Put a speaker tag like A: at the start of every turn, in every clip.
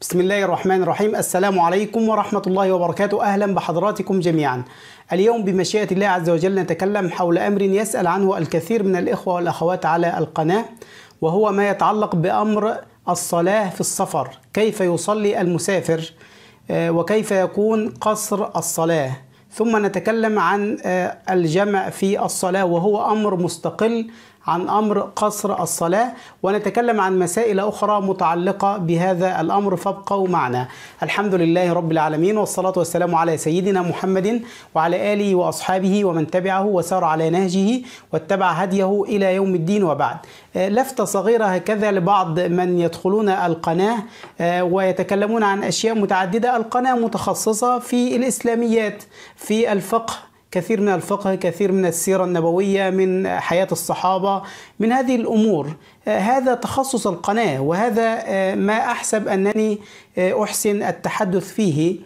A: بسم الله الرحمن الرحيم السلام عليكم ورحمة الله وبركاته أهلا بحضراتكم جميعا اليوم بمشيئة الله عز وجل نتكلم حول أمر يسأل عنه الكثير من الإخوة والأخوات على القناة وهو ما يتعلق بأمر الصلاة في السفر كيف يصلي المسافر وكيف يكون قصر الصلاة ثم نتكلم عن الجمع في الصلاة وهو أمر مستقل عن امر قصر الصلاه ونتكلم عن مسائل اخرى متعلقه بهذا الامر فابقوا معنا. الحمد لله رب العالمين والصلاه والسلام على سيدنا محمد وعلى اله واصحابه ومن تبعه وسار على نهجه واتبع هديه الى يوم الدين وبعد. آه، لفته صغيره هكذا لبعض من يدخلون القناه آه، ويتكلمون عن اشياء متعدده، القناه متخصصه في الاسلاميات في الفقه كثير من الفقه كثير من السيرة النبوية من حياة الصحابة من هذه الأمور آه، هذا تخصص القناة وهذا آه، ما أحسب أنني آه، أحسن التحدث فيه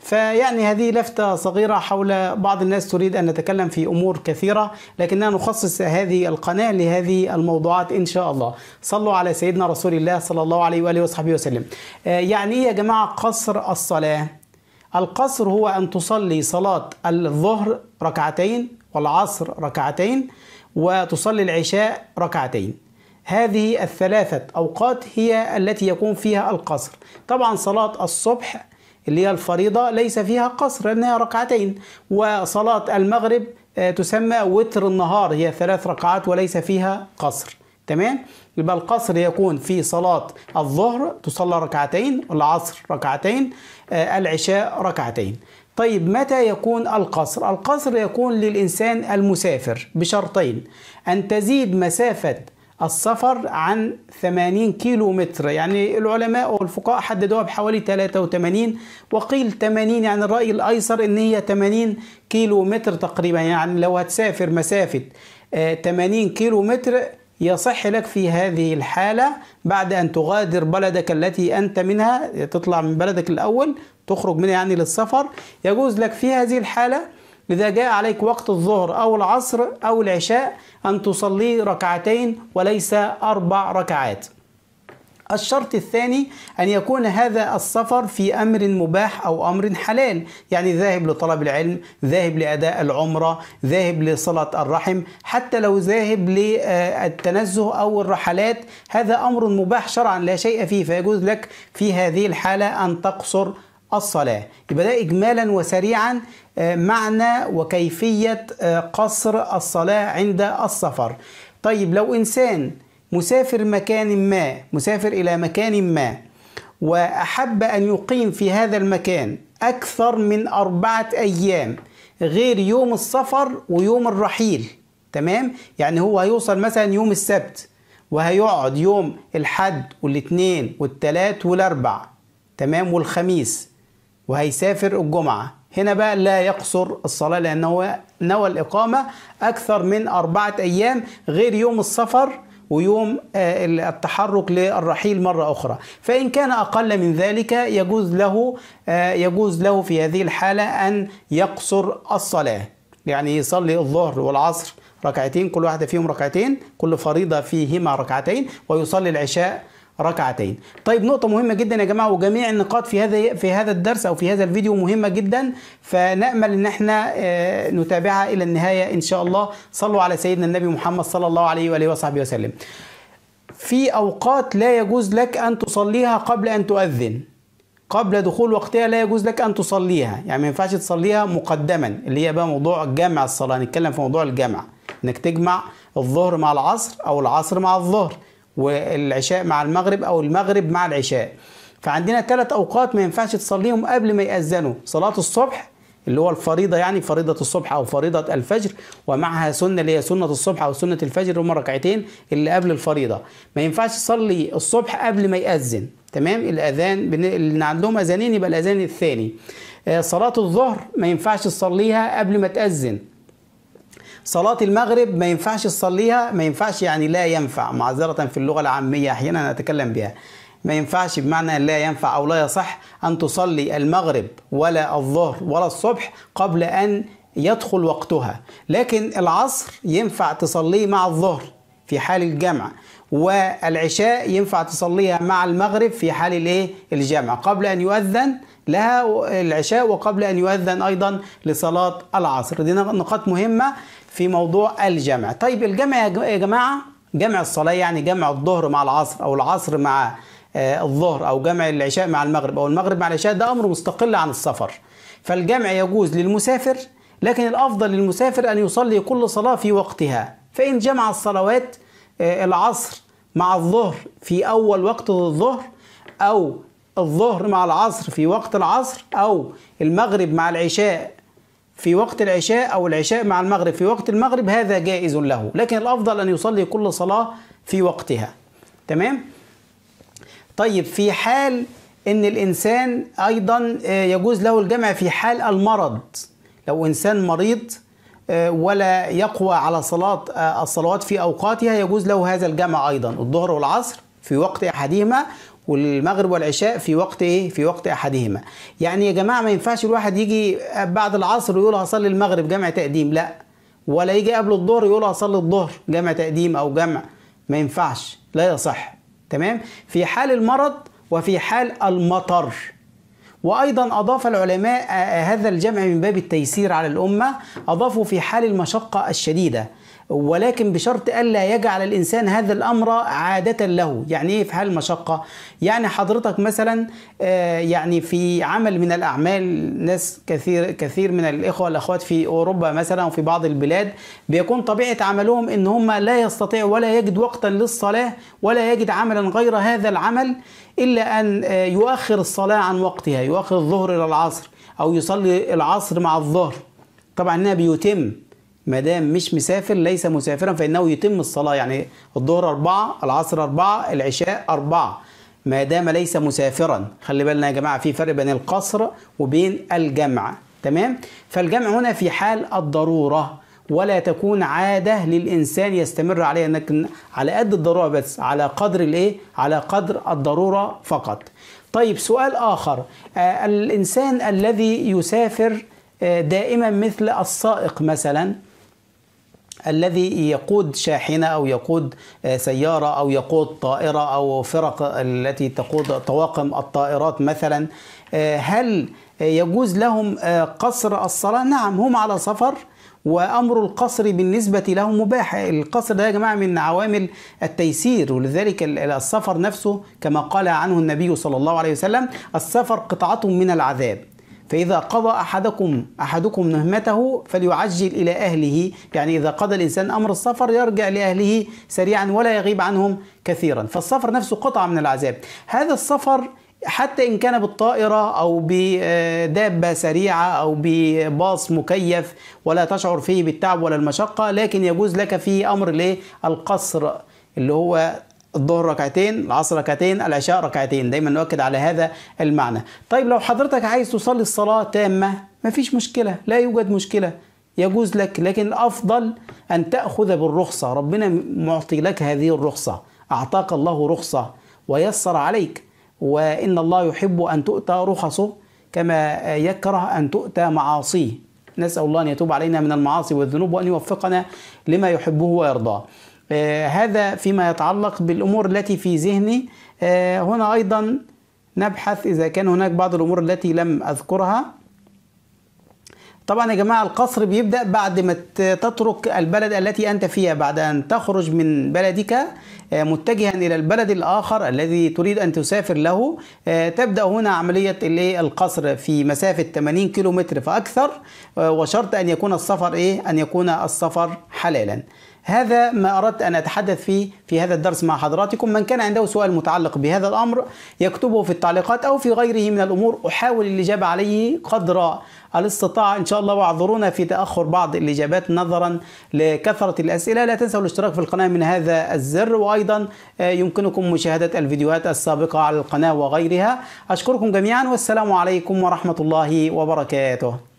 A: فيعني هذه لفتة صغيرة حول بعض الناس تريد أن نتكلم في أمور كثيرة لكننا نخصص هذه القناة لهذه الموضوعات إن شاء الله صلوا على سيدنا رسول الله صلى الله عليه وآله وصحبه وسلم يعني يا جماعة قصر الصلاة القصر هو أن تصلي صلاة الظهر ركعتين والعصر ركعتين وتصلي العشاء ركعتين هذه الثلاثة أوقات هي التي يكون فيها القصر طبعا صلاة الصبح اللي هي الفريضة ليس فيها قصر لأنها ركعتين وصلاة المغرب آه، تسمى وتر النهار هي ثلاث ركعات وليس فيها قصر تمام يبقى القصر يكون في صلاة الظهر تصلى ركعتين العصر ركعتين آه، العشاء ركعتين طيب متى يكون القصر؟ القصر يكون للإنسان المسافر بشرطين أن تزيد مسافة السفر عن 80 كيلو متر يعني العلماء والفقهاء حددوها بحوالي 83 وقيل 80 يعني الرأي الأيسر إن هي 80 كيلو متر تقريبا يعني لو هتسافر مسافة 80 آه، كيلو متر يصح لك في هذه الحالة بعد أن تغادر بلدك التي أنت منها تطلع من بلدك الأول تخرج منها يعني للسفر يجوز لك في هذه الحالة إذا جاء عليك وقت الظهر أو العصر أو العشاء أن تصلي ركعتين وليس أربع ركعات الشرط الثاني أن يكون هذا السفر في أمر مباح أو أمر حلال يعني ذاهب لطلب العلم ذاهب لأداء العمرة ذاهب لصلة الرحم حتى لو ذاهب للتنزه أو الرحلات هذا أمر مباح شرعا لا شيء فيه فيجوز لك في هذه الحالة أن تقصر الصلاة يبقى ده إجمالا وسريعا آه، معنى وكيفية آه، قصر الصلاة عند السفر طيب لو إنسان مسافر مكان ما مسافر إلى مكان ما وأحب أن يقيم في هذا المكان أكثر من أربعة أيام غير يوم السفر ويوم الرحيل تمام يعني هو هيوصل مثلا يوم السبت وهيقعد يوم الحد والاثنين والتلات والاربع تمام والخميس وهيسافر الجمعة هنا بقى لا يقصر الصلاة لأنه نوى الإقامة أكثر من أربعة أيام غير يوم السفر ويوم آه، التحرك للرحيل مرة أخرى فإن كان أقل من ذلك يجوز له آه، يجوز له في هذه الحالة أن يقصر الصلاة يعني يصلي الظهر والعصر ركعتين كل واحدة فيهم ركعتين كل فريضة فيهما ركعتين ويصلي العشاء ركعتين طيب نقطه مهمه جدا يا جماعه وجميع النقاط في هذا في هذا الدرس او في هذا الفيديو مهمه جدا فنامل ان احنا آه، نتابعها الى النهايه ان شاء الله صلوا على سيدنا النبي محمد صلى الله عليه واله وصحبه وسلم في اوقات لا يجوز لك ان تصليها قبل ان تؤذن قبل دخول وقتها لا يجوز لك ان تصليها يعني ما ينفعش تصليها مقدما اللي هي بقى موضوع الجامع الصلاه هنتكلم في موضوع الجامع انك تجمع الظهر مع العصر او العصر مع الظهر والعشاء مع المغرب او المغرب مع العشاء فعندنا ثلاث اوقات ما ينفعش تصليهم قبل ما ياذنوا صلاه الصبح اللي هو الفريضه يعني فريضه الصبح او فريضه الفجر ومعها سنه اللي هي سنه الصبح او سنه الفجر هم ركعتين اللي قبل الفريضه ما ينفعش تصلي الصبح قبل ما ياذن تمام الاذان اللي عندهم اذانين يبقى الاذان الثاني آه، صلاه الظهر ما ينفعش تصليها قبل ما تاذن صلاة المغرب ما ينفعش تصليها ما ينفعش يعني لا ينفع معذرة في اللغة العامية أحيانا نتكلم بها ما ينفعش بمعنى لا ينفع أو لا يصح أن تصلي المغرب ولا الظهر ولا الصبح قبل أن يدخل وقتها لكن العصر ينفع تصليه مع الظهر في حال الجمع والعشاء ينفع تصليها مع المغرب في حال الايه الجمع قبل ان يؤذن لها العشاء وقبل ان يؤذن ايضا لصلاه العصر دي نقاط مهمه في موضوع الجمع طيب الجمع يا جماعه جمع الصلاه يعني جمع الظهر مع العصر او العصر مع آه، الظهر او جمع العشاء مع المغرب او المغرب مع العشاء ده امر مستقل عن السفر فالجمع يجوز للمسافر لكن الافضل للمسافر ان يصلي كل صلاه في وقتها فان جمع الصلوات آه، العصر مع الظهر في أول وقت الظهر أو الظهر مع العصر في وقت العصر أو المغرب مع العشاء في وقت العشاء أو العشاء مع المغرب في وقت المغرب هذا جائز له لكن الأفضل أن يصلي كل صلاة في وقتها تمام؟ طيب في حال ان الانسان ايضا آه، يجوز له الجمع في حال المرض لو انسان مريض ولا يقوى على صلاة آه، الصلوات في أوقاتها يجوز له هذا الجمع أيضا الظهر والعصر في وقت أحدهما والمغرب والعشاء في وقت ايه في وقت احدهما يعني يا جماعه ما ينفعش الواحد يجي بعد العصر ويقول هصلي المغرب جمع تقديم لا ولا يجي قبل الظهر يقول هصلي الظهر جمع تقديم او جمع ما ينفعش لا يصح تمام في حال المرض وفي حال المطر وأيضا أضاف العلماء آه، آه، هذا الجمع من باب التيسير على الأمة أضافوا في حال المشقة الشديدة ولكن بشرط ألا يجعل الإنسان هذا الأمر عادة له يعني إيه في حال مشقة يعني حضرتك مثلا آه، يعني في عمل من الأعمال ناس كثير كثير من الإخوة والاخوات في أوروبا مثلا وفي بعض البلاد بيكون طبيعة عملهم إن هم لا يستطيع ولا يجد وقتا للصلاة ولا يجد عملا غير هذا العمل إلا أن آه، يؤخر الصلاة عن وقتها يؤخر الظهر إلى العصر أو يصلي العصر مع الظهر طبعا النبي يتم ما دام مش مسافر ليس مسافرا فإنه يتم الصلاة يعني الظهر أربعة العصر أربعة العشاء أربعة ما دام ليس مسافرا خلي بالنا يا جماعة في فرق بين القصر وبين الجمع تمام فالجمع هنا في حال الضرورة ولا تكون عادة للإنسان يستمر عليها لكن على قد الضرورة بس على قدر الإيه؟ على قدر الضرورة فقط طيب سؤال آخر آه الإنسان الذي يسافر آه دائما مثل السائق مثلا الذي يقود شاحنة أو يقود آه، سيارة أو يقود طائرة أو فرق التي تقود طواقم الطائرات مثلا آه، هل يجوز لهم آه، قصر الصلاة؟ نعم هم على سفر وامر القصر بالنسبه لهم مباح القصر ده يا جماعه من عوامل التيسير ولذلك السفر نفسه كما قال عنه النبي صلى الله عليه وسلم السفر قطعه من العذاب فإذا قضى أحدكم أحدكم مهمته فليعجل إلى أهله يعني إذا قضى الإنسان أمر السفر يرجع لأهله سريعا ولا يغيب عنهم كثيرا فالسفر نفسه قطعة من العذاب هذا السفر حتى إن كان بالطائرة أو بدابة سريعة أو بباص مكيف ولا تشعر فيه بالتعب ولا المشقة لكن يجوز لك في أمر القصر اللي هو الظهر ركعتين العصر ركعتين العشاء ركعتين دايما نؤكد على هذا المعنى طيب لو حضرتك عايز تصلي الصلاة تامة مفيش مشكلة لا يوجد مشكلة يجوز لك لكن الأفضل أن تأخذ بالرخصة ربنا معطي لك هذه الرخصة أعطاك الله رخصة ويسر عليك وإن الله يحب أن تؤتى رخصه كما يكره أن تؤتى معاصيه نسأل الله أن يتوب علينا من المعاصي والذنوب وأن يوفقنا لما يحبه ويرضاه آه، هذا فيما يتعلق بالأمور التي في ذهني آه، هنا أيضا نبحث إذا كان هناك بعض الأمور التي لم أذكرها طبعا يا جماعة القصر بيبدأ بعد ما تترك البلد التي أنت فيها بعد أن تخرج من بلدك آه، متجها إلى البلد الآخر الذي تريد أن تسافر له تبدأ هنا عملية القصر في مسافة 80 كيلومتر فأكثر وشرط أن يكون السفر إيه أن يكون السفر حلالا هذا ما أردت أن أتحدث فيه في هذا الدرس مع حضراتكم من كان عنده سؤال متعلق بهذا الأمر يكتبه في التعليقات أو في غيره من الأمور أحاول الإجابة عليه قدر الاستطاعة إن شاء الله واعذرونا في تأخر بعض الإجابات نظرا لكثرة الأسئلة لا تنسوا الاشتراك في القناة من هذا الزر وأيضا آه، يمكنكم مشاهدة الفيديوهات السابقة على القناة وغيرها أشكركم جميعا والسلام عليكم ورحمة الله وبركاته